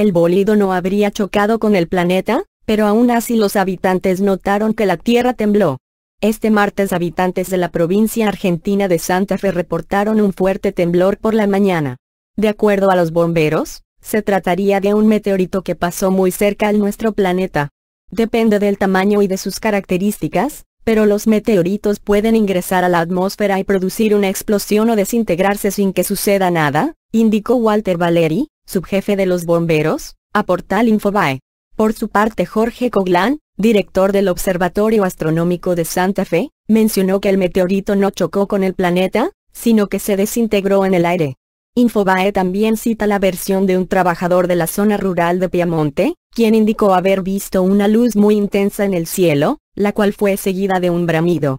el bólido no habría chocado con el planeta, pero aún así los habitantes notaron que la Tierra tembló. Este martes habitantes de la provincia argentina de Santa Fe reportaron un fuerte temblor por la mañana. De acuerdo a los bomberos, se trataría de un meteorito que pasó muy cerca al nuestro planeta. Depende del tamaño y de sus características, pero los meteoritos pueden ingresar a la atmósfera y producir una explosión o desintegrarse sin que suceda nada, indicó Walter Valeri, subjefe de los bomberos, a Portal Infobae. Por su parte Jorge Coglán, director del Observatorio Astronómico de Santa Fe, mencionó que el meteorito no chocó con el planeta, sino que se desintegró en el aire. Infobae también cita la versión de un trabajador de la zona rural de Piamonte, quien indicó haber visto una luz muy intensa en el cielo, la cual fue seguida de un bramido.